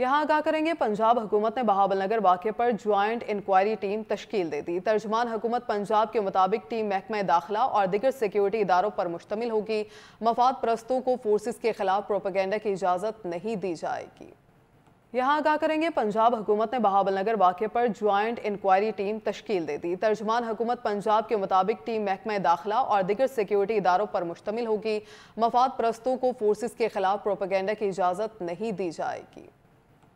यहाँ आगाह करेंगे पंजाब हुकूमत ने नगर वाक़े पर ज्वाइंट इंक्वायरी टीम तश्कील दे दी तर्जमान हुकूमत पंजाब के मुताबिक टीम महकमा दाखिला और दिगर सिक्योरिटी इदारों पर मुश्तमिल होगी मफाद परस्तों को फोर्सेस के खिलाफ प्रोपागेंडा की इजाज़त नहीं दी जाएगी यहाँ आगाह करेंगे पंजाब हुकूमत ने नगर वाक़े पर ज्वाइंट इंक्वायरी टीम तश्कील दे दी तर्जमान हुकूमत पंजाब के मुताबिक टीम महकमा दाखिला और दिगर सिक्योरिटी इदारों पर मुश्तमिल होगी मफाद परस्तों को फोर्सेस के खिलाफ प्रोपागेंडा की इजाज़त नहीं दी जाएगी